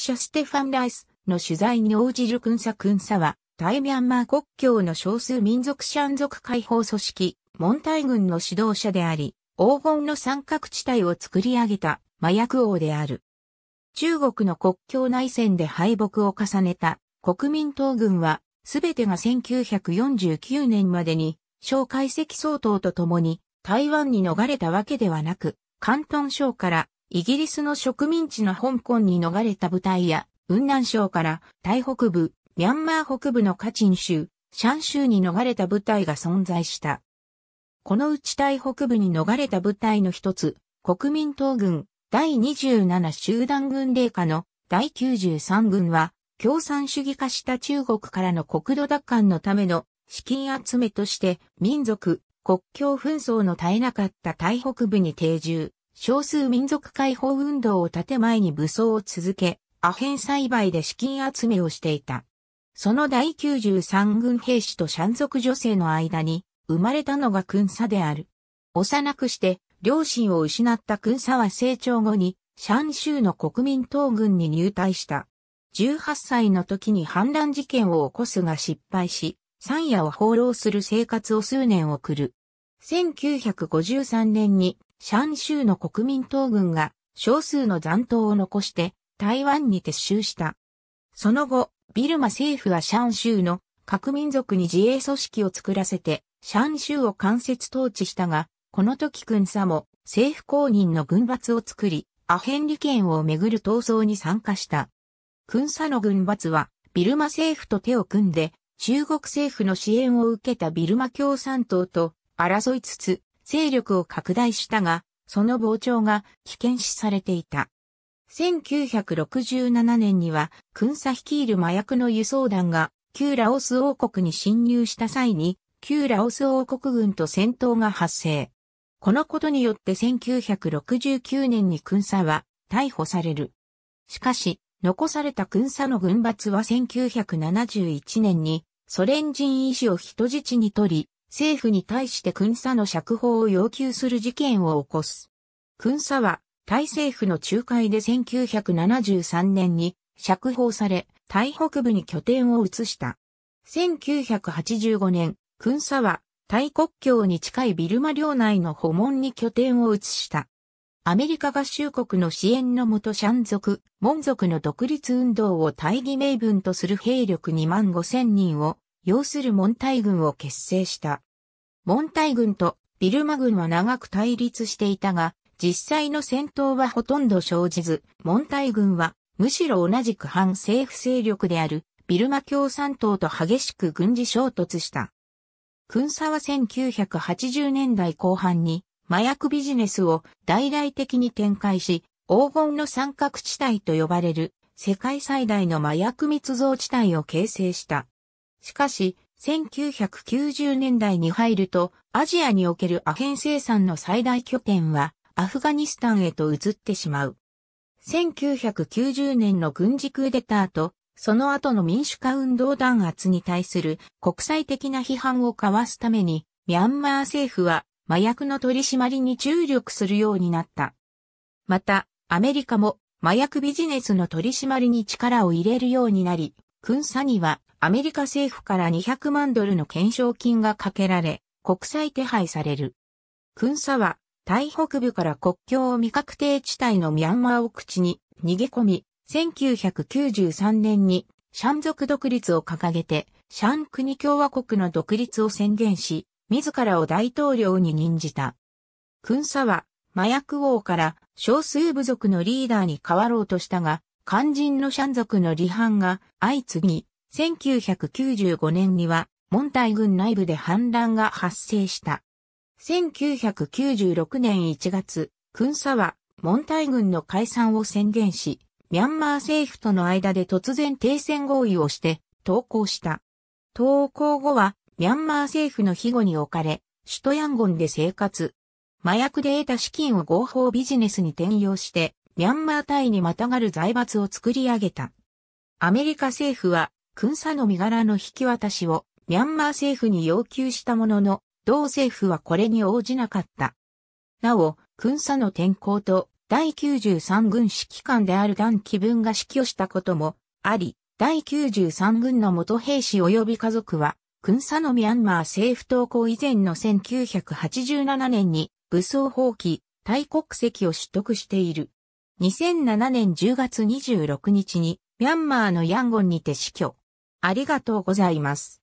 者ステファン・ライスの取材に応じるクンサ・クンサは、対ミャンマー国境の少数民族シャン族解放組織、モンタイ軍の指導者であり、黄金の三角地帯を作り上げた麻薬王である。中国の国境内戦で敗北を重ねた国民党軍は、すべてが1949年までに、小解析総統と共に台湾に逃れたわけではなく、広東省からイギリスの植民地の香港に逃れた部隊や、雲南省から台北部、ミャンマー北部のカチン州、シャン州に逃れた部隊が存在した。このうち台北部に逃れた部隊の一つ、国民党軍第27集団軍令下の第93軍は、共産主義化した中国からの国土奪還のための資金集めとして民族、国境紛争の絶えなかった台北部に定住。少数民族解放運動を建前に武装を続け、アヘン栽培で資金集めをしていた。その第93軍兵士とシャン族女性の間に生まれたのが君差である。幼くして両親を失った君差は成長後にシャン州の国民党軍に入隊した。18歳の時に反乱事件を起こすが失敗し、山野を放浪する生活を数年送る。1953年にシャン州の国民党軍が少数の残党を残して台湾に撤収した。その後、ビルマ政府はシャン州の各民族に自衛組織を作らせて、シャン州を間接統治したが、この時君差も政府公認の軍閥を作り、アヘン利権をめぐる闘争に参加した。君差の軍閥は、ビルマ政府と手を組んで、中国政府の支援を受けたビルマ共産党と争いつつ、勢力を拡大したが、その膨張が危険視されていた。1967年には、君差率いる麻薬の輸送団が、旧ラオス王国に侵入した際に、旧ラオス王国軍と戦闘が発生。このことによって1969年に君差は逮捕される。しかし、残された君差の軍閥は1971年にソ連人医師を人質に取り、政府に対して君佐の釈放を要求する事件を起こす。君佐は、タイ政府の仲介で1973年に釈放され、タイ北部に拠点を移した。1985年、君佐は、タイ国境に近いビルマ領内の保門に拠点を移した。アメリカ合衆国の支援のもとシャン族、モン族の独立運動を大義名分とする兵力2万5千人を要するモンタイ軍を結成した。モンタイ軍とビルマ軍は長く対立していたが、実際の戦闘はほとんど生じず、モンタイ軍はむしろ同じく反政府勢力であるビルマ共産党と激しく軍事衝突した。クンサは1980年代後半に麻薬ビジネスを大々的に展開し、黄金の三角地帯と呼ばれる世界最大の麻薬密造地帯を形成した。しかし、1990年代に入ると、アジアにおけるアヘン生産の最大拠点は、アフガニスタンへと移ってしまう。1990年の軍事クーデターと、その後の民主化運動弾圧に対する国際的な批判を交わすために、ミャンマー政府は麻薬の取り締まりに注力するようになった。また、アメリカも麻薬ビジネスの取り締まりに力を入れるようになり、クンサニはアメリカ政府から200万ドルの懸賞金がかけられ、国際手配される。クンサは、タイ北部から国境を未確定地帯のミャンマーを口に逃げ込み、1993年にシャン族独立を掲げて、シャン国共和国の独立を宣言し、自らを大統領に任じた。クンサは、麻薬王から少数部族のリーダーに変わろうとしたが、肝心のシャン族の離反が相次ぎ、1995年には、モンタイ軍内部で反乱が発生した。1996年1月、クンサは、モンタイ軍の解散を宣言し、ミャンマー政府との間で突然停戦合意をして、投降した。投降後は、ミャンマー政府の庇護に置かれ、首都ヤンゴンで生活。麻薬で得た資金を合法ビジネスに転用して、ミャンマー隊にまたがる財閥を作り上げた。アメリカ政府は軍差の身柄の引き渡しをミャンマー政府に要求したものの、同政府はこれに応じなかった。なお、軍差の転校と第93軍指揮官である段気分が指揮をしたこともあり、第93軍の元兵士及び家族は、軍差のミャンマー政府投降以前の1987年に武装放棄、大国籍を取得している。2007年10月26日にミャンマーのヤンゴンにて死去。ありがとうございます。